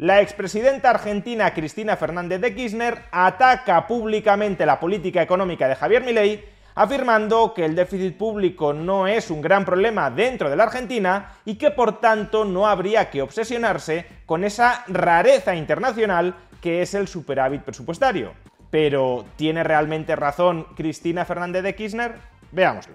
La expresidenta argentina Cristina Fernández de Kirchner ataca públicamente la política económica de Javier Milei, afirmando que el déficit público no es un gran problema dentro de la Argentina y que por tanto no habría que obsesionarse con esa rareza internacional que es el superávit presupuestario. Pero, ¿tiene realmente razón Cristina Fernández de Kirchner? Veámoslo.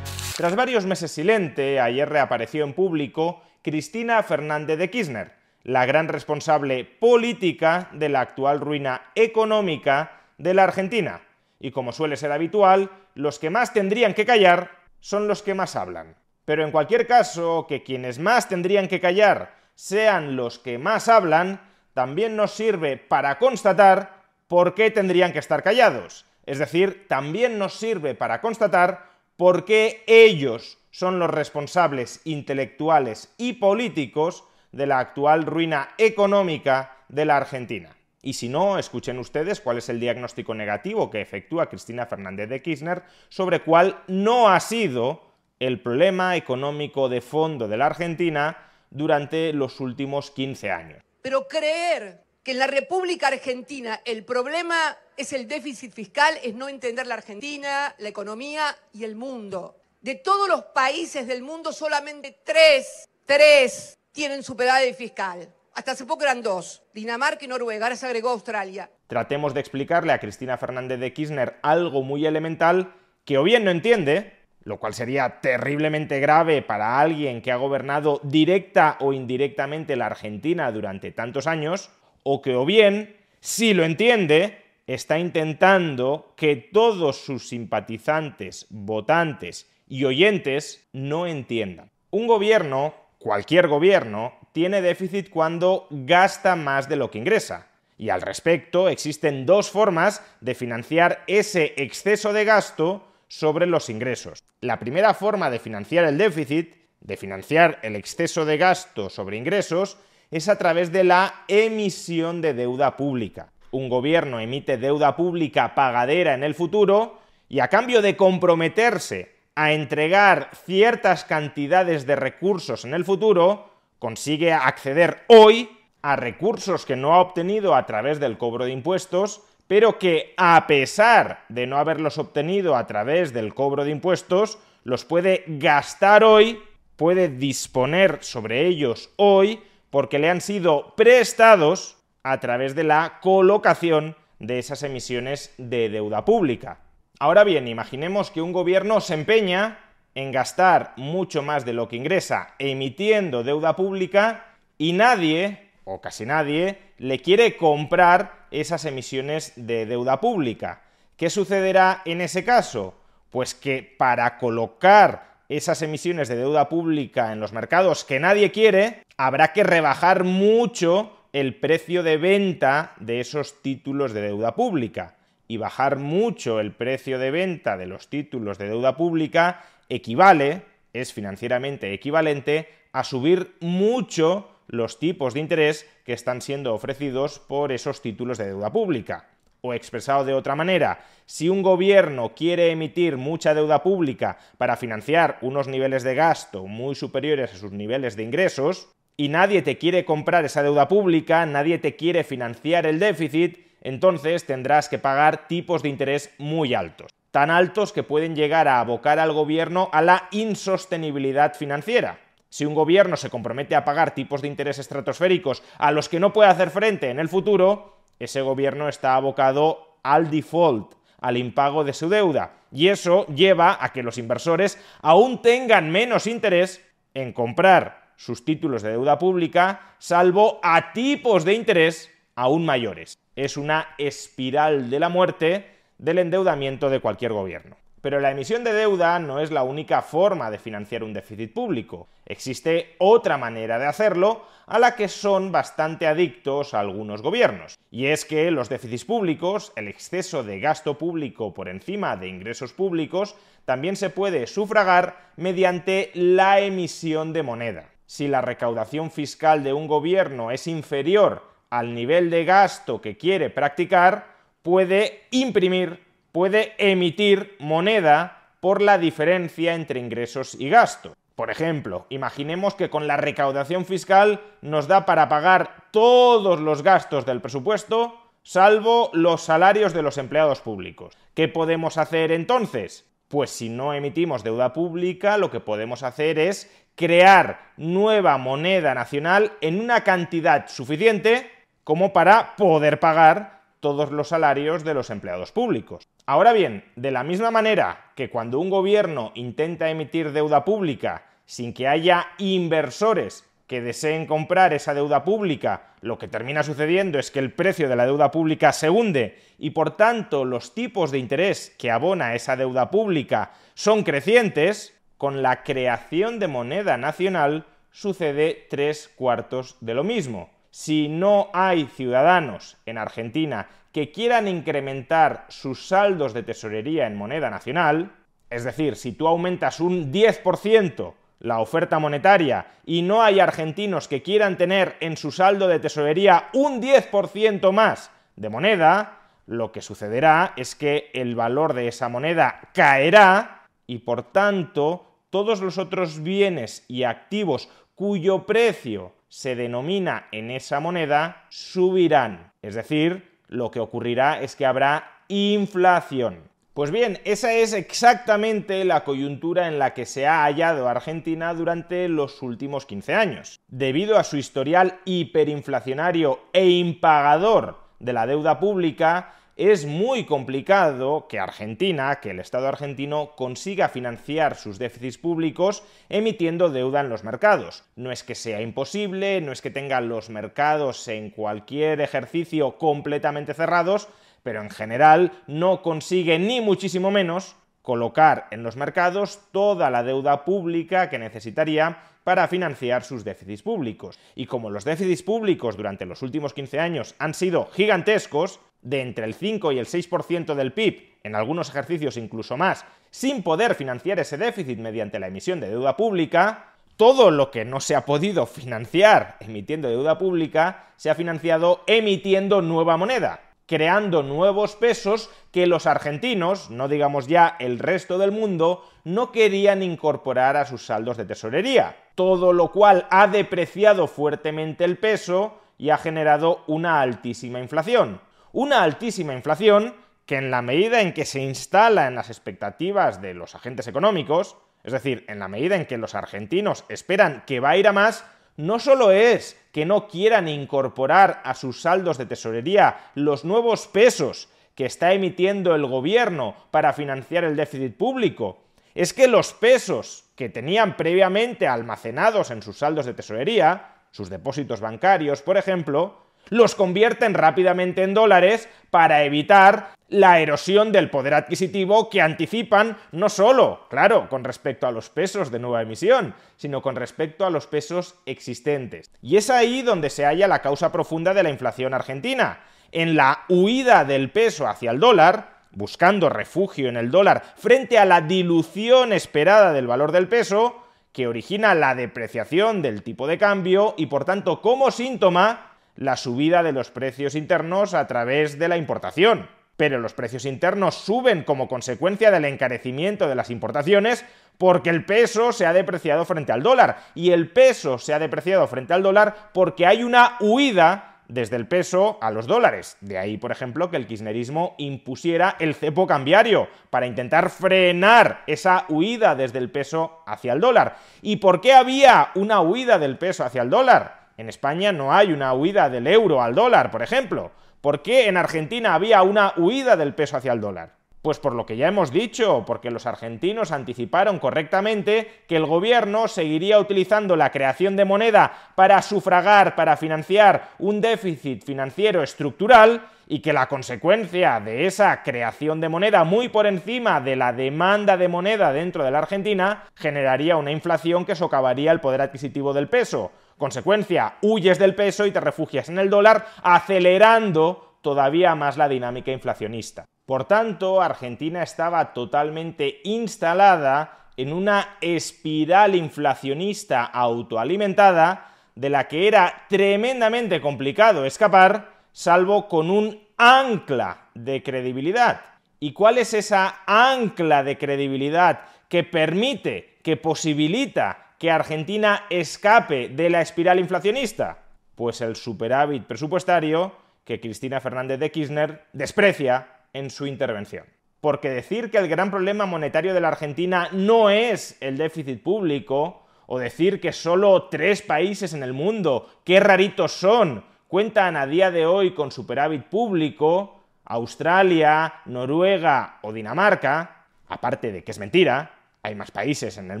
Tras varios meses silente, ayer reapareció en público Cristina Fernández de Kirchner, la gran responsable política de la actual ruina económica de la Argentina. Y como suele ser habitual, los que más tendrían que callar son los que más hablan. Pero en cualquier caso, que quienes más tendrían que callar sean los que más hablan, también nos sirve para constatar por qué tendrían que estar callados. Es decir, también nos sirve para constatar porque ellos son los responsables intelectuales y políticos de la actual ruina económica de la Argentina. Y si no, escuchen ustedes cuál es el diagnóstico negativo que efectúa Cristina Fernández de Kirchner sobre cuál no ha sido el problema económico de fondo de la Argentina durante los últimos 15 años. Pero creer que en la República Argentina el problema es el déficit fiscal, es no entender la Argentina, la economía y el mundo. De todos los países del mundo, solamente tres, tres tienen superávit fiscal. Hasta hace poco eran dos, Dinamarca y Noruega, ahora se agregó Australia. Tratemos de explicarle a Cristina Fernández de Kirchner algo muy elemental que o bien no entiende, lo cual sería terriblemente grave para alguien que ha gobernado directa o indirectamente la Argentina durante tantos años, o que o bien sí lo entiende, está intentando que todos sus simpatizantes, votantes y oyentes no entiendan. Un gobierno, cualquier gobierno, tiene déficit cuando gasta más de lo que ingresa. Y al respecto, existen dos formas de financiar ese exceso de gasto sobre los ingresos. La primera forma de financiar el déficit, de financiar el exceso de gasto sobre ingresos, es a través de la emisión de deuda pública un gobierno emite deuda pública pagadera en el futuro y a cambio de comprometerse a entregar ciertas cantidades de recursos en el futuro, consigue acceder hoy a recursos que no ha obtenido a través del cobro de impuestos, pero que a pesar de no haberlos obtenido a través del cobro de impuestos, los puede gastar hoy, puede disponer sobre ellos hoy, porque le han sido prestados a través de la colocación de esas emisiones de deuda pública. Ahora bien, imaginemos que un gobierno se empeña en gastar mucho más de lo que ingresa emitiendo deuda pública y nadie, o casi nadie, le quiere comprar esas emisiones de deuda pública. ¿Qué sucederá en ese caso? Pues que para colocar esas emisiones de deuda pública en los mercados que nadie quiere, habrá que rebajar mucho el precio de venta de esos títulos de deuda pública y bajar mucho el precio de venta de los títulos de deuda pública equivale, es financieramente equivalente, a subir mucho los tipos de interés que están siendo ofrecidos por esos títulos de deuda pública. O expresado de otra manera, si un gobierno quiere emitir mucha deuda pública para financiar unos niveles de gasto muy superiores a sus niveles de ingresos, y nadie te quiere comprar esa deuda pública, nadie te quiere financiar el déficit, entonces tendrás que pagar tipos de interés muy altos, tan altos que pueden llegar a abocar al gobierno a la insostenibilidad financiera. Si un gobierno se compromete a pagar tipos de interés estratosféricos a los que no puede hacer frente en el futuro, ese gobierno está abocado al default, al impago de su deuda, y eso lleva a que los inversores aún tengan menos interés en comprar sus títulos de deuda pública, salvo a tipos de interés aún mayores. Es una espiral de la muerte del endeudamiento de cualquier gobierno. Pero la emisión de deuda no es la única forma de financiar un déficit público. Existe otra manera de hacerlo a la que son bastante adictos algunos gobiernos. Y es que los déficits públicos, el exceso de gasto público por encima de ingresos públicos, también se puede sufragar mediante la emisión de moneda si la recaudación fiscal de un gobierno es inferior al nivel de gasto que quiere practicar, puede imprimir, puede emitir moneda por la diferencia entre ingresos y gastos. Por ejemplo, imaginemos que con la recaudación fiscal nos da para pagar todos los gastos del presupuesto, salvo los salarios de los empleados públicos. ¿Qué podemos hacer entonces? Pues si no emitimos deuda pública, lo que podemos hacer es crear nueva moneda nacional en una cantidad suficiente como para poder pagar todos los salarios de los empleados públicos. Ahora bien, de la misma manera que cuando un gobierno intenta emitir deuda pública sin que haya inversores que deseen comprar esa deuda pública, lo que termina sucediendo es que el precio de la deuda pública se hunde y por tanto los tipos de interés que abona esa deuda pública son crecientes, con la creación de moneda nacional sucede tres cuartos de lo mismo. Si no hay ciudadanos en Argentina que quieran incrementar sus saldos de tesorería en moneda nacional, es decir, si tú aumentas un 10% la oferta monetaria y no hay argentinos que quieran tener en su saldo de tesorería un 10% más de moneda, lo que sucederá es que el valor de esa moneda caerá y por tanto todos los otros bienes y activos cuyo precio se denomina en esa moneda subirán. Es decir, lo que ocurrirá es que habrá inflación. Pues bien, esa es exactamente la coyuntura en la que se ha hallado Argentina durante los últimos 15 años. Debido a su historial hiperinflacionario e impagador de la deuda pública, es muy complicado que Argentina, que el Estado argentino, consiga financiar sus déficits públicos emitiendo deuda en los mercados. No es que sea imposible, no es que tengan los mercados en cualquier ejercicio completamente cerrados, pero en general no consigue ni muchísimo menos colocar en los mercados toda la deuda pública que necesitaría para financiar sus déficits públicos. Y como los déficits públicos durante los últimos 15 años han sido gigantescos, de entre el 5 y el 6% del PIB, en algunos ejercicios incluso más, sin poder financiar ese déficit mediante la emisión de deuda pública, todo lo que no se ha podido financiar emitiendo deuda pública se ha financiado emitiendo nueva moneda, creando nuevos pesos que los argentinos, no digamos ya el resto del mundo, no querían incorporar a sus saldos de tesorería. Todo lo cual ha depreciado fuertemente el peso y ha generado una altísima inflación. Una altísima inflación que en la medida en que se instala en las expectativas de los agentes económicos, es decir, en la medida en que los argentinos esperan que va a ir a más, no solo es que no quieran incorporar a sus saldos de tesorería los nuevos pesos que está emitiendo el gobierno para financiar el déficit público, es que los pesos que tenían previamente almacenados en sus saldos de tesorería, sus depósitos bancarios, por ejemplo, los convierten rápidamente en dólares para evitar la erosión del poder adquisitivo que anticipan no solo, claro, con respecto a los pesos de nueva emisión, sino con respecto a los pesos existentes. Y es ahí donde se halla la causa profunda de la inflación argentina, en la huida del peso hacia el dólar, buscando refugio en el dólar frente a la dilución esperada del valor del peso, que origina la depreciación del tipo de cambio y por tanto como síntoma la subida de los precios internos a través de la importación pero los precios internos suben como consecuencia del encarecimiento de las importaciones porque el peso se ha depreciado frente al dólar. Y el peso se ha depreciado frente al dólar porque hay una huida desde el peso a los dólares. De ahí, por ejemplo, que el kirchnerismo impusiera el cepo cambiario para intentar frenar esa huida desde el peso hacia el dólar. ¿Y por qué había una huida del peso hacia el dólar? En España no hay una huida del euro al dólar, por ejemplo. ¿Por qué en Argentina había una huida del peso hacia el dólar? Pues por lo que ya hemos dicho, porque los argentinos anticiparon correctamente que el gobierno seguiría utilizando la creación de moneda para sufragar, para financiar un déficit financiero estructural y que la consecuencia de esa creación de moneda muy por encima de la demanda de moneda dentro de la Argentina generaría una inflación que socavaría el poder adquisitivo del peso, Consecuencia, huyes del peso y te refugias en el dólar, acelerando todavía más la dinámica inflacionista. Por tanto, Argentina estaba totalmente instalada en una espiral inflacionista autoalimentada de la que era tremendamente complicado escapar, salvo con un ancla de credibilidad. ¿Y cuál es esa ancla de credibilidad que permite, que posibilita que Argentina escape de la espiral inflacionista? Pues el superávit presupuestario que Cristina Fernández de Kirchner desprecia en su intervención. Porque decir que el gran problema monetario de la Argentina no es el déficit público, o decir que solo tres países en el mundo, qué raritos son, cuentan a día de hoy con superávit público, Australia, Noruega o Dinamarca, aparte de que es mentira, hay más países en el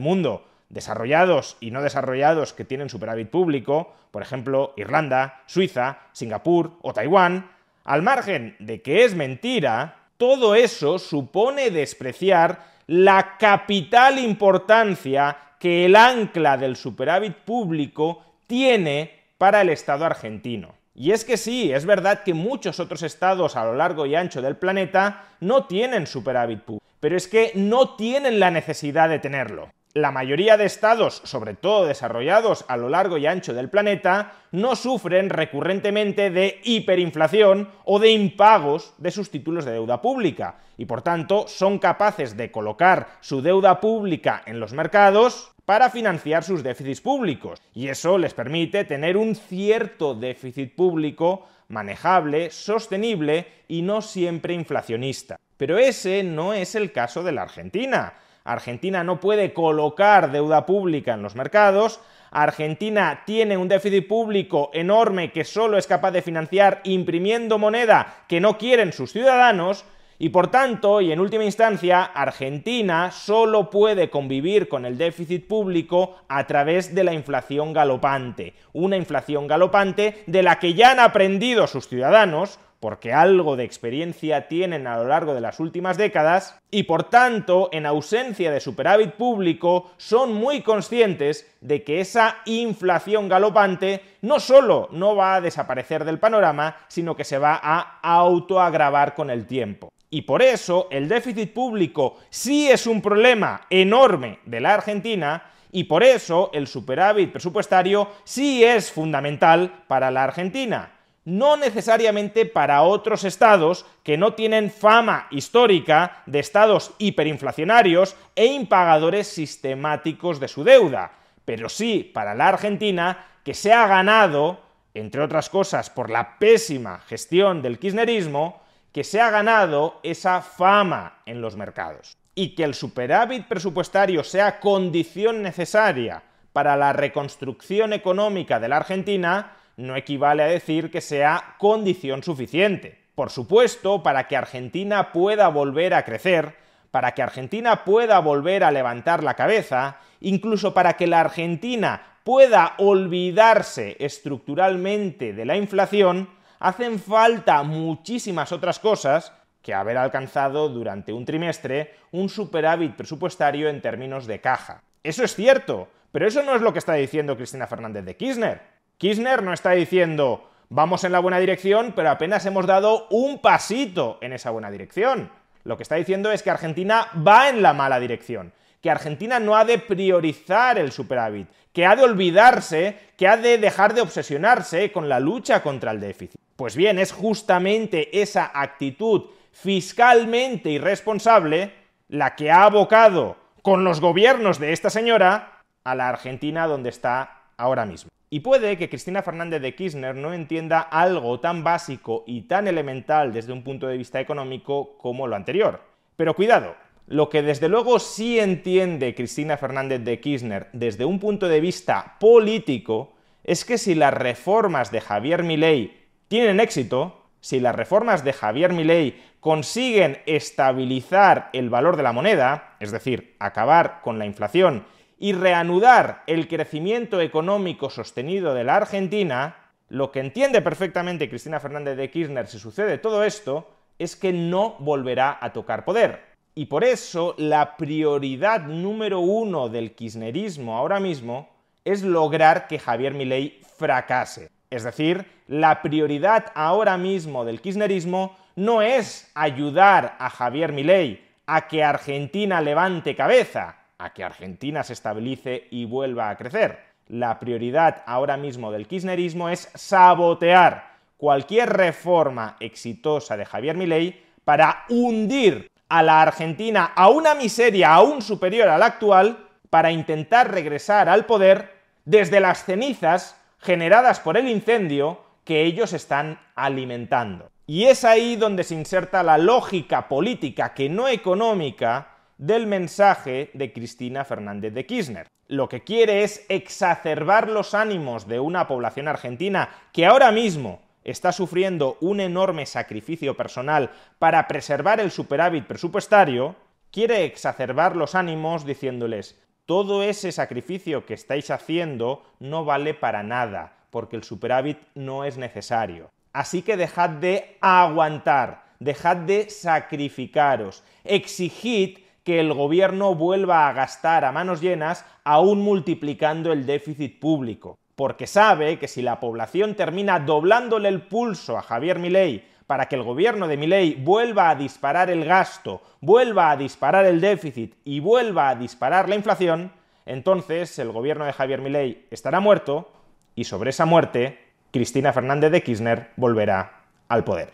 mundo desarrollados y no desarrollados que tienen superávit público, por ejemplo, Irlanda, Suiza, Singapur o Taiwán, al margen de que es mentira, todo eso supone despreciar la capital importancia que el ancla del superávit público tiene para el Estado argentino. Y es que sí, es verdad que muchos otros estados a lo largo y ancho del planeta no tienen superávit público, pero es que no tienen la necesidad de tenerlo. La mayoría de estados, sobre todo desarrollados a lo largo y ancho del planeta, no sufren recurrentemente de hiperinflación o de impagos de sus títulos de deuda pública y por tanto son capaces de colocar su deuda pública en los mercados para financiar sus déficits públicos y eso les permite tener un cierto déficit público manejable, sostenible y no siempre inflacionista. Pero ese no es el caso de la Argentina. Argentina no puede colocar deuda pública en los mercados, Argentina tiene un déficit público enorme que solo es capaz de financiar imprimiendo moneda que no quieren sus ciudadanos, y por tanto, y en última instancia, Argentina solo puede convivir con el déficit público a través de la inflación galopante. Una inflación galopante de la que ya han aprendido sus ciudadanos, porque algo de experiencia tienen a lo largo de las últimas décadas y por tanto, en ausencia de superávit público, son muy conscientes de que esa inflación galopante no solo no va a desaparecer del panorama, sino que se va a autoagravar con el tiempo. Y por eso el déficit público sí es un problema enorme de la Argentina, y por eso el superávit presupuestario sí es fundamental para la Argentina no necesariamente para otros estados que no tienen fama histórica de estados hiperinflacionarios e impagadores sistemáticos de su deuda, pero sí para la Argentina que se ha ganado, entre otras cosas por la pésima gestión del kirchnerismo, que se ha ganado esa fama en los mercados. Y que el superávit presupuestario sea condición necesaria para la reconstrucción económica de la Argentina, no equivale a decir que sea condición suficiente. Por supuesto, para que Argentina pueda volver a crecer, para que Argentina pueda volver a levantar la cabeza, incluso para que la Argentina pueda olvidarse estructuralmente de la inflación, hacen falta muchísimas otras cosas que haber alcanzado durante un trimestre un superávit presupuestario en términos de caja. Eso es cierto, pero eso no es lo que está diciendo Cristina Fernández de Kirchner. Kirchner no está diciendo vamos en la buena dirección, pero apenas hemos dado un pasito en esa buena dirección. Lo que está diciendo es que Argentina va en la mala dirección, que Argentina no ha de priorizar el superávit, que ha de olvidarse, que ha de dejar de obsesionarse con la lucha contra el déficit. Pues bien, es justamente esa actitud fiscalmente irresponsable la que ha abocado con los gobiernos de esta señora a la Argentina donde está ahora mismo. Y puede que Cristina Fernández de Kirchner no entienda algo tan básico y tan elemental desde un punto de vista económico como lo anterior. Pero cuidado, lo que desde luego sí entiende Cristina Fernández de Kirchner desde un punto de vista político es que si las reformas de Javier Milei tienen éxito, si las reformas de Javier Milei consiguen estabilizar el valor de la moneda, es decir, acabar con la inflación y reanudar el crecimiento económico sostenido de la Argentina, lo que entiende perfectamente Cristina Fernández de Kirchner si sucede todo esto, es que no volverá a tocar poder. Y por eso la prioridad número uno del kirchnerismo ahora mismo es lograr que Javier Milei fracase. Es decir, la prioridad ahora mismo del kirchnerismo no es ayudar a Javier Milei a que Argentina levante cabeza, a que Argentina se estabilice y vuelva a crecer. La prioridad ahora mismo del kirchnerismo es sabotear cualquier reforma exitosa de Javier Milei para hundir a la Argentina a una miseria aún superior a la actual para intentar regresar al poder desde las cenizas generadas por el incendio que ellos están alimentando. Y es ahí donde se inserta la lógica política, que no económica, del mensaje de Cristina Fernández de Kirchner. Lo que quiere es exacerbar los ánimos de una población argentina que ahora mismo está sufriendo un enorme sacrificio personal para preservar el superávit presupuestario, quiere exacerbar los ánimos diciéndoles, todo ese sacrificio que estáis haciendo no vale para nada, porque el superávit no es necesario. Así que dejad de aguantar, dejad de sacrificaros, exigid el gobierno vuelva a gastar a manos llenas aún multiplicando el déficit público, porque sabe que si la población termina doblándole el pulso a Javier Milei para que el gobierno de Milei vuelva a disparar el gasto, vuelva a disparar el déficit y vuelva a disparar la inflación, entonces el gobierno de Javier Milei estará muerto y sobre esa muerte Cristina Fernández de Kirchner volverá al poder.